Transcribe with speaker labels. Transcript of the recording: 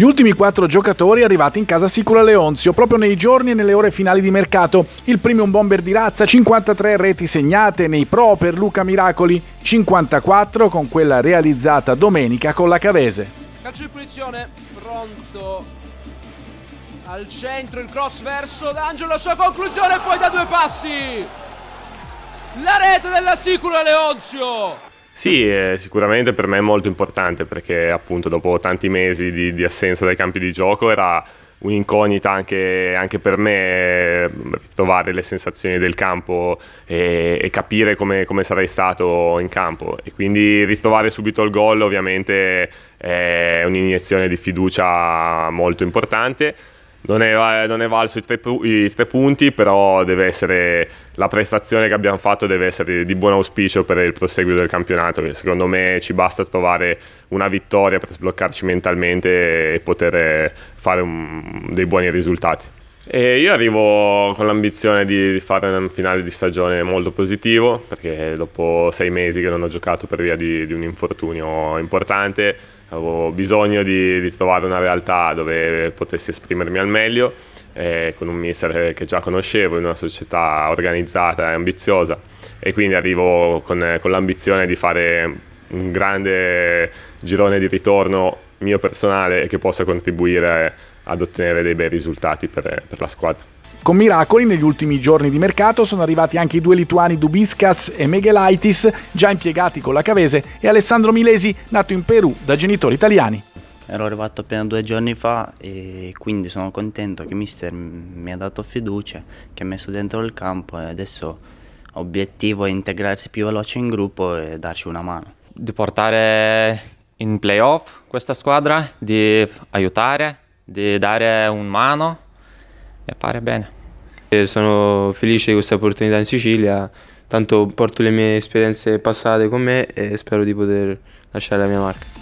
Speaker 1: Gli ultimi quattro giocatori arrivati in casa Sicula Leonzio proprio nei giorni e nelle ore finali di mercato. Il primo un bomber di razza, 53 reti segnate nei pro per Luca Miracoli, 54 con quella realizzata domenica con la Cavese.
Speaker 2: Calcio di punizione, pronto
Speaker 1: al centro il cross verso D'Angelo, la sua conclusione poi da due passi. La rete della Sicula Leonzio.
Speaker 3: Sì, eh, sicuramente per me è molto importante perché appunto dopo tanti mesi di, di assenza dai campi di gioco era un'incognita anche, anche, per me ehm, ritrovare le sensazioni del campo e, e capire come, come, sarei stato in campo e quindi ritrovare subito il gol ovviamente è un'iniezione di fiducia molto importante non è, eh, non è valso i tre, i tre, punti, però essere, la prestazione che abbiamo fatto deve essere di buon auspicio per il proseguo del campionato. Secondo me ci basta trovare una vittoria per sbloccarci mentalmente e poter eh, fare un, dei buoni risultati. E io arrivo con l'ambizione di fare un finale di stagione molto positivo, perché dopo sei mesi che non ho giocato per via di, di un infortunio importante, avevo bisogno di, di, trovare una realtà dove potessi esprimermi al meglio, eh, con un mister che già conoscevo, in una società organizzata e ambiziosa. E quindi arrivo con, con l'ambizione di fare un grande girone di ritorno mio personale e che possa contribuire ad ottenere dei bei risultati per, per la squadra.
Speaker 1: Con miracoli negli ultimi giorni di mercato sono arrivati anche i due lituani Dubiscats e Megelaitis, già impiegati con la Cavese, e Alessandro Milesi, nato in Perù
Speaker 2: da genitori italiani. Ero arrivato appena due giorni fa e quindi sono contento che mister mi ha dato fiducia, che ha messo dentro il campo e adesso obiettivo è integrarsi più veloce in gruppo e darci una mano. Di portare in playoff questa squadra, di aiutare, di dare un mano e fare bene.
Speaker 3: Sono felice di questa opportunità in Sicilia, tanto porto le mie esperienze passate con me e spero di poter lasciare
Speaker 1: la mia marca.